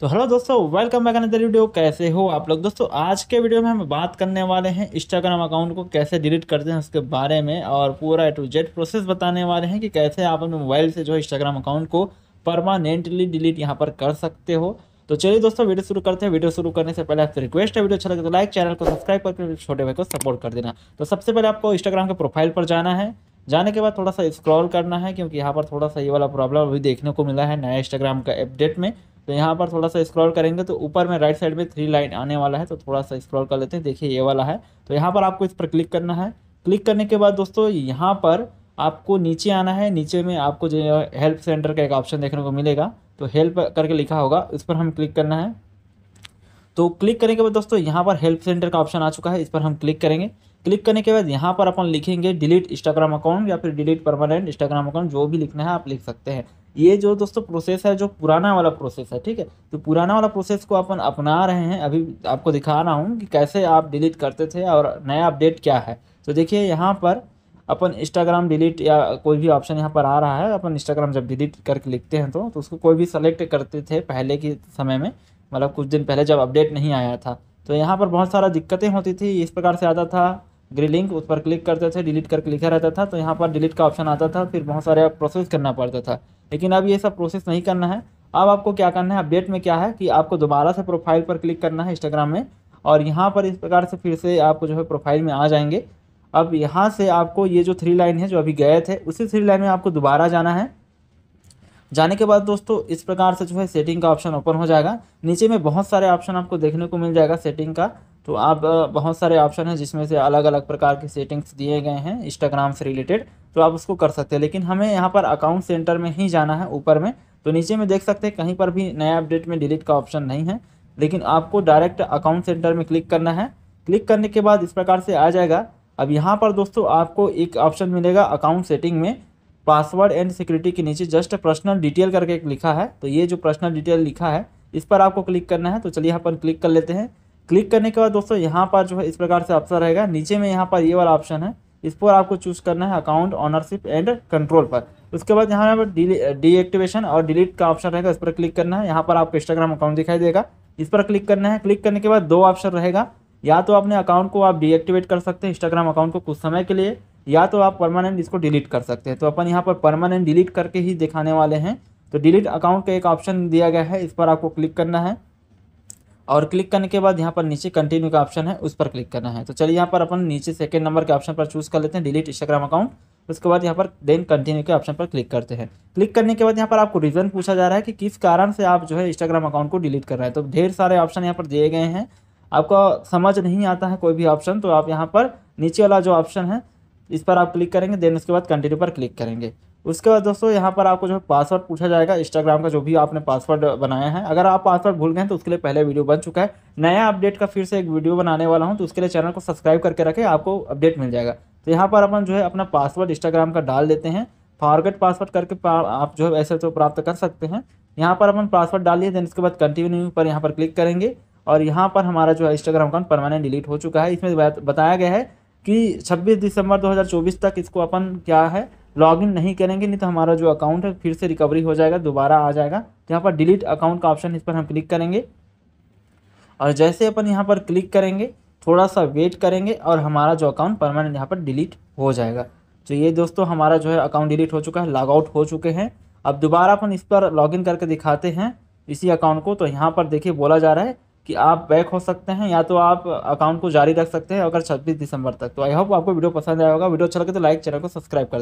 तो हेलो दोस्तों welcome back another video कैसे हो आप लोग दोस्तों आज के वीडियो में हम बात करने वाले हैं इंस्टाग्राम अकाउंट को कैसे डिलीट करते हैं उसके बारे में और पूरा ए टू जेड प्रोसेस बताने वाले हैं कि कैसे आप अपने मोबाइल से जो है इंस्टाग्राम अकाउंट को परमानेंटली डिलीट यहाँ पर कर सकते हो तो चलिए दोस्तों वीडियो शुरू करते हैं वीडियो शुरू करने से पहले आपसे रिक्वेस्ट है वीडियो अच्छा लगे तो लाइक चैनल को सब्सक्राइब करके छोटे भाई को सपोर्ट कर देना तो सबसे पहले आपको इंस्टाग्राम के प्रोफाइल पर जाना है जाने के बाद थोड़ा सा स्क्रॉल करना है क्योंकि यहाँ पर थोड़ा सा ये वाला प्रॉब्लम अभी देखने को मिला है नया इंस्टाग्राम का अपडेट में तो यहाँ पर थोड़ा सा स्क्रॉल करेंगे तो ऊपर में राइट साइड में थ्री लाइन आने वाला है तो थोड़ा सा स्क्रॉल कर लेते हैं देखिए ये वाला है तो यहाँ पर आपको इस पर क्लिक करना है क्लिक करने के बाद दोस्तों यहाँ पर आपको नीचे आना है नीचे में आपको जो हेल्प सेंटर का एक ऑप्शन देखने को मिलेगा तो हेल्प करके लिखा होगा इस पर हम क्लिक करना है तो क्लिक करने के बाद दोस्तों यहाँ पर हेल्प सेंटर का ऑप्शन आ चुका है इस पर हम क्लिक करेंगे क्लिक करने के बाद यहाँ पर अपन लिखेंगे डिलीट इंस्टाग्राम अकाउंट या फिर डिलीट परमानेंट इंस्टाग्राम अकाउंट जो भी लिखना है आप लिख सकते हैं ये जो दोस्तों प्रोसेस है जो पुराना वाला प्रोसेस है ठीक है तो पुराना वाला प्रोसेस को अपन अपना रहे हैं अभी आपको दिखा रहा हूँ कि कैसे आप डिलीट करते थे और नया अपडेट क्या है तो देखिए यहाँ पर अपन इंस्टाग्राम डिलीट या कोई भी ऑप्शन यहाँ पर आ रहा है अपन इंस्टाग्राम जब डिलीट करके लिखते हैं तो, तो उसको कोई भी सेलेक्ट करते थे पहले के समय में मतलब कुछ दिन पहले जब अपडेट नहीं आया था तो यहाँ पर बहुत सारा दिक्कतें होती थी इस प्रकार से आता था ग्री लिंक उस पर क्लिक करते थे डिलीट करके लिखा रहता था तो यहाँ पर डिलीट का ऑप्शन आता था फिर बहुत सारे प्रोसेस करना पड़ता था लेकिन अब ये सब प्रोसेस नहीं करना है अब आपको क्या करना है अपडेट में क्या है कि आपको दोबारा से प्रोफाइल पर क्लिक करना है इंस्टाग्राम में और यहाँ पर इस प्रकार से फिर से आपको जो है प्रोफाइल में आ जाएंगे अब यहाँ से आपको ये जो थ्री लाइन है जो अभी गए थे उसी थ्री लाइन में आपको दोबारा जाना है जाने के बाद दोस्तों इस प्रकार से जो है सेटिंग का ऑप्शन ओपन हो जाएगा नीचे में बहुत सारे ऑप्शन आपको देखने को मिल जाएगा सेटिंग का तो आप बहुत सारे ऑप्शन हैं जिसमें से अलग अलग प्रकार के सेटिंग्स दिए गए हैं इंस्टाग्राम से रिलेटेड तो आप उसको कर सकते हैं लेकिन हमें यहाँ पर अकाउंट सेंटर में ही जाना है ऊपर में तो नीचे में देख सकते हैं कहीं पर भी नया अपडेट में डिलीट का ऑप्शन नहीं है लेकिन आपको डायरेक्ट अकाउंट सेंटर में क्लिक करना है क्लिक करने के बाद इस प्रकार से आ जाएगा अब यहाँ पर दोस्तों आपको एक ऑप्शन मिलेगा अकाउंट सेटिंग में पासवर्ड एंड सिक्योरिटी के नीचे जस्ट पर्सनल डिटेल करके लिखा है तो ये जो पर्सनल डिटेल लिखा है इस पर आपको क्लिक करना है तो चलिए यहाँ पर क्लिक कर लेते हैं क्लिक करने के बाद दोस्तों यहाँ पर जो है इस प्रकार से ऑप्शन रहेगा नीचे में यहाँ पर ये वाला ऑप्शन है इस पर आपको चूज करना है अकाउंट ऑनरशिप एंड कंट्रोल पर उसके बाद यहाँ पर डीएक्टिवेशन और डिलीट का ऑप्शन रहेगा इस पर क्लिक करना है यहाँ पर आपको इंस्टाग्राम अकाउंट दिखाई देगा इस पर क्लिक करना है क्लिक करने के बाद दो ऑप्शन रहेगा या तो अपने अकाउंट को आप डीएक्टिवेट कर सकते हैं इंस्टाग्राम अकाउंट को कुछ समय के लिए या तो आप परमानेंट इसको डिलीट कर सकते हैं तो अपन यहाँ पर परमानेंट डिलीट करके ही दिखाने वाले हैं तो डिलीट अकाउंट का एक ऑप्शन दिया गया है इस पर आपको क्लिक करना है और क्लिक करने के बाद यहाँ पर नीचे कंटिन्यू का ऑप्शन है उस पर क्लिक करना है तो चलिए यहाँ पर अपन नीचे सेकेंड नंबर के ऑप्शन पर चूज़ कर लेते हैं डिलीट इंस्टाग्राम अकाउंट उसके बाद यहाँ पर देन कंटिन्यू के ऑप्शन पर क्लिक करते हैं क्लिक करने के बाद यहाँ पर आपको रीज़न पूछा जा रहा है कि किस कारण से आप जो है इंस्टाग्राम अकाउंट को डिलीट कर रहे हैं तो ढेर सारे ऑप्शन यहाँ पर दिए गए हैं आपको समझ नहीं आता है कोई भी ऑप्शन तो आप यहाँ पर नीचे वाला जो ऑप्शन है इस पर आप क्लिक करेंगे देन उसके बाद कंटिन्यू पर क्लिक करेंगे उसके बाद दोस्तों यहाँ पर आपको जो पासवर्ड पूछा जाएगा इंस्टाग्राम का जो भी आपने पासवर्ड बनाया है अगर आप पासवर्ड भूल गए तो उसके लिए पहले वीडियो बन चुका है नया अपडेट का फिर से एक वीडियो बनाने वाला हूँ तो उसके लिए चैनल को सब्सक्राइब करके रखें आपको अपडेट मिल जाएगा तो यहाँ पर अपन जो है अपना पासवर्ड इंस्टाग्राम का डाल देते हैं फॉरगेट पासवर्ड करके आप जो है ऐसे तो प्राप्त कर सकते हैं यहाँ पर अपन पासवर्ड डालिए देन इसके बाद कंटिन्यू पर यहाँ पर क्लिक करेंगे और यहाँ पर हमारा जो है इंस्टाग्राम अकाउंट परमानेंट डिलीट हो चुका है इसमें बताया गया है कि 26 दिसंबर 2024 तक इसको अपन क्या है लॉगिन नहीं करेंगे नहीं तो हमारा जो अकाउंट है फिर से रिकवरी हो जाएगा दोबारा आ जाएगा तो यहाँ पर डिलीट अकाउंट का ऑप्शन इस पर हम क्लिक करेंगे और जैसे अपन यहाँ पर क्लिक करेंगे थोड़ा सा वेट करेंगे और हमारा जो अकाउंट परमानेंट यहाँ पर डिलीट हो जाएगा तो ये दोस्तों हमारा जो है अकाउंट डिलीट हो चुका है लॉग आउट हो चुके हैं अब दोबारा अपन इस पर लॉगिन करके दिखाते हैं इसी अकाउंट को तो यहाँ पर देखिए बोला जा रहा है कि आप बैक हो सकते हैं या तो आप अकाउंट को जारी रख सकते हैं अगर छब्बीस दिसंबर तक तो आई होप आपको वीडियो पसंद आया होगा वीडियो अच्छा लगे तो लाइक चैनल को सब्सक्राइब कर